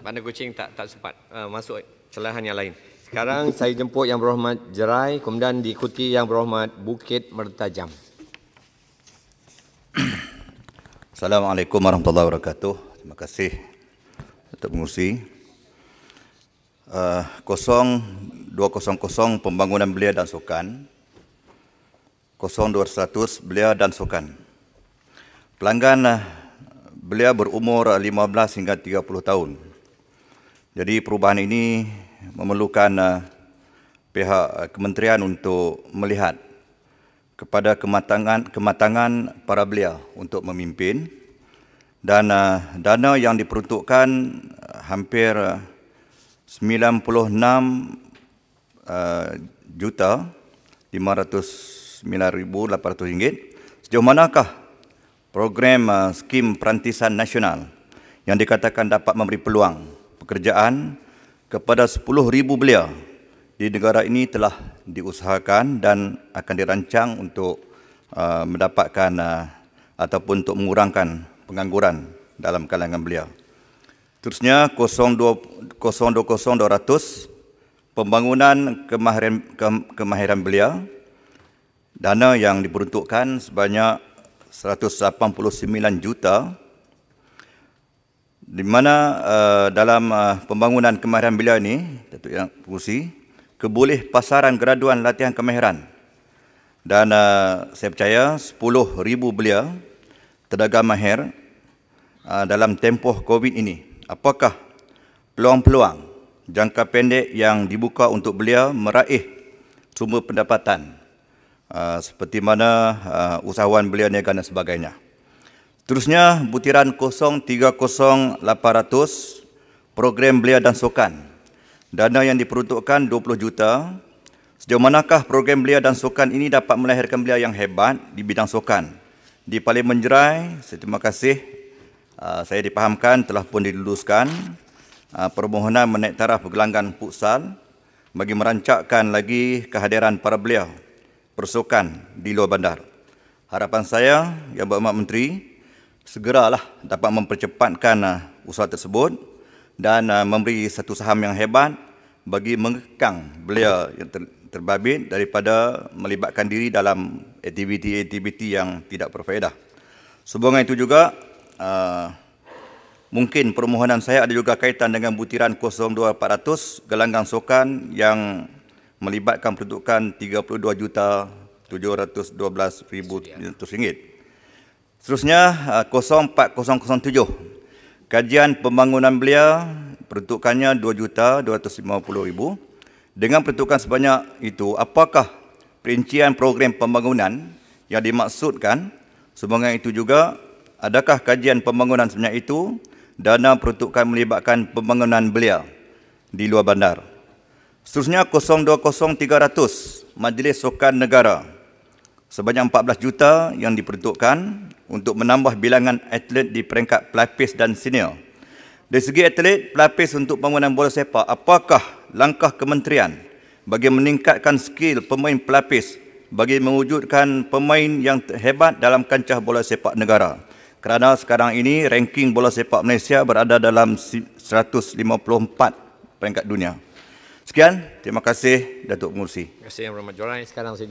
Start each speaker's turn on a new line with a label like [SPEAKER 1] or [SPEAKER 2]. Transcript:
[SPEAKER 1] Banda kucing tak tak sempat uh, masuk celahan yang lain. Sekarang saya jemput Yang Berhormat Jerai, kemudian diikuti Yang Berhormat Bukit Mertajam. Assalamualaikum warahmatullahi wabarakatuh. Terima kasih Datuk Pengurusi. Uh, eh, 0200 Pembangunan Belia dan Sukan. 0200 Belia dan Sukan. Pelanggan uh, belia berumur 15 hingga 30 tahun. Jadi perubahan ini memerlukan uh, pihak uh, kementerian untuk melihat kepada kematangan kematangan para belia untuk memimpin dan uh, dana yang diperuntukkan uh, hampir uh, 96 uh, juta 509,800 ringgit sejauh manakah program uh, skim perantisan nasional yang dikatakan dapat memberi peluang pekerjaan kepada 10,000 belia di negara ini telah diusahakan dan akan dirancang untuk uh, mendapatkan uh, ataupun untuk mengurangkan pengangguran dalam kalangan belia. Terusnya 020200 pembangunan kemahiran ke, kemahiran belia dana yang diperuntukkan sebanyak 189 juta di mana uh, dalam uh, pembangunan kemahiran beliau ini, Datuk Yang Pengurusi, keboleh pasaran graduan latihan kemahiran. Dan uh, saya percaya 10,000 belia tenaga mahir uh, dalam tempoh COVID ini. Apakah peluang-peluang jangka pendek yang dibuka untuk belia meraih sumber pendapatan uh, seperti mana uh, usahawan belia niaga dan sebagainya. Terusnya butiran 030800 program belia dan sokan Dana yang diperuntukkan 20 juta. Sejauh manakah program belia dan sokan ini dapat melahirkan belia yang hebat di bidang sokan Di Parlimen Jerai, saya terima kasih ah, saya dipahamkan telah pun diluluskan ah, permohonan menaik taraf pergelanggan futsal bagi merancakkan lagi kehadiran para belia persokan di luar bandar. Harapan saya yang berhormat menteri segeralah dapat mempercepatkan uh, usaha tersebut dan uh, memberi satu saham yang hebat bagi mengekang belia yang ter, terbabit daripada melibatkan diri dalam aktiviti-aktiviti yang tidak berfaedah. Sebuah itu juga, uh, mungkin permohonan saya ada juga kaitan dengan butiran 02400 gelanggang sokan yang melibatkan peruntukan 32 juta 712 ribu ringgit. Seterusnya 0407 ah, kajian pembangunan belia peruntukannya 2 juta 250,000 dengan peruntukan sebanyak itu apakah perincian program pembangunan yang dimaksudkan sebenarnya itu juga adakah kajian pembangunan sebanyak itu dana peruntukan melibatkan pembangunan belia di luar bandar Seterusnya 020300 Majlis Sukan Negara sebanyak 14 juta yang diperuntukkan untuk menambah bilangan atlet di peringkat pelapis dan senior. Dari segi atlet, pelapis untuk pembangunan bola sepak, apakah langkah kementerian bagi meningkatkan skill pemain pelapis bagi mewujudkan pemain yang hebat dalam kancah bola sepak negara? Kerana sekarang ini ranking bola sepak Malaysia berada dalam 154 peringkat dunia. Sekian, terima kasih Datuk Pengurusi. Terima kasih yang berhormat jualan Sekarang saya